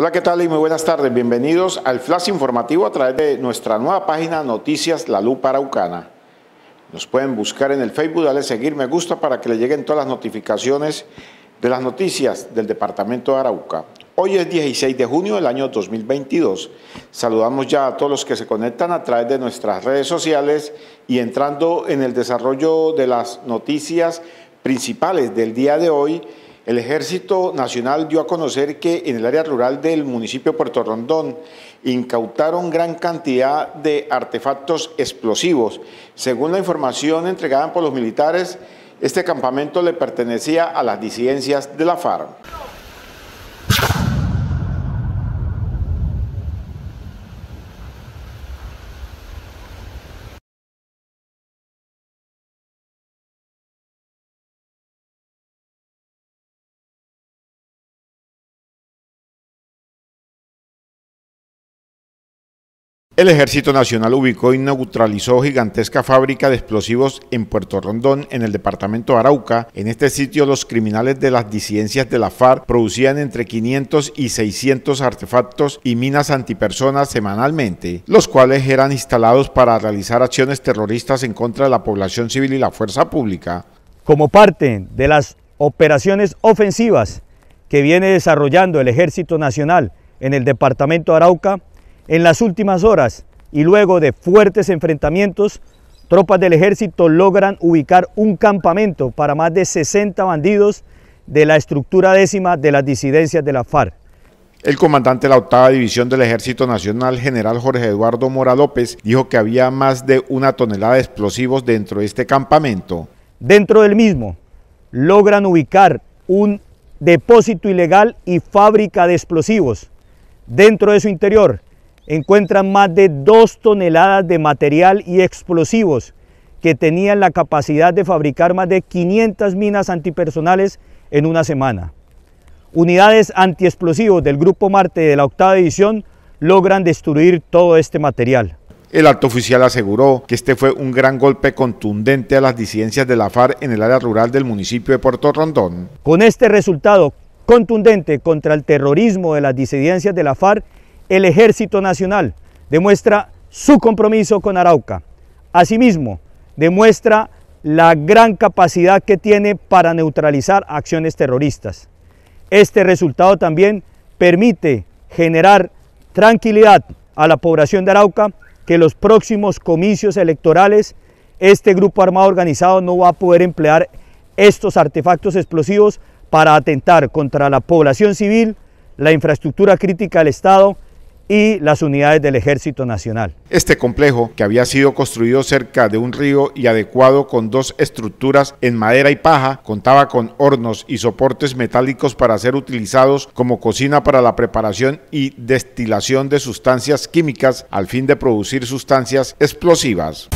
Hola, ¿qué tal? Y muy buenas tardes. Bienvenidos al Flash Informativo a través de nuestra nueva página Noticias La Lupa Araucana. Nos pueden buscar en el Facebook, dale seguir me gusta para que le lleguen todas las notificaciones de las noticias del Departamento de Arauca. Hoy es 16 de junio del año 2022. Saludamos ya a todos los que se conectan a través de nuestras redes sociales y entrando en el desarrollo de las noticias principales del día de hoy, el Ejército Nacional dio a conocer que en el área rural del municipio de Puerto Rondón incautaron gran cantidad de artefactos explosivos. Según la información entregada por los militares, este campamento le pertenecía a las disidencias de la FARC. El Ejército Nacional ubicó y neutralizó gigantesca fábrica de explosivos en Puerto Rondón, en el departamento de Arauca. En este sitio, los criminales de las disidencias de la FARC producían entre 500 y 600 artefactos y minas antipersonas semanalmente, los cuales eran instalados para realizar acciones terroristas en contra de la población civil y la fuerza pública. Como parte de las operaciones ofensivas que viene desarrollando el Ejército Nacional en el departamento de Arauca, en las últimas horas y luego de fuertes enfrentamientos, tropas del ejército logran ubicar un campamento para más de 60 bandidos de la estructura décima de las disidencias de la FARC. El comandante de la octava división del Ejército Nacional, general Jorge Eduardo Mora López, dijo que había más de una tonelada de explosivos dentro de este campamento. Dentro del mismo, logran ubicar un depósito ilegal y fábrica de explosivos. Dentro de su interior, encuentran más de 2 toneladas de material y explosivos que tenían la capacidad de fabricar más de 500 minas antipersonales en una semana. Unidades antiexplosivos del Grupo Marte de la octava división logran destruir todo este material. El alto oficial aseguró que este fue un gran golpe contundente a las disidencias de la FARC en el área rural del municipio de Puerto Rondón. Con este resultado contundente contra el terrorismo de las disidencias de la FARC, el Ejército Nacional demuestra su compromiso con Arauca. Asimismo, demuestra la gran capacidad que tiene para neutralizar acciones terroristas. Este resultado también permite generar tranquilidad a la población de Arauca que los próximos comicios electorales este grupo armado organizado no va a poder emplear estos artefactos explosivos para atentar contra la población civil, la infraestructura crítica del Estado y las unidades del Ejército Nacional. Este complejo, que había sido construido cerca de un río y adecuado con dos estructuras en madera y paja, contaba con hornos y soportes metálicos para ser utilizados como cocina para la preparación y destilación de sustancias químicas al fin de producir sustancias explosivas.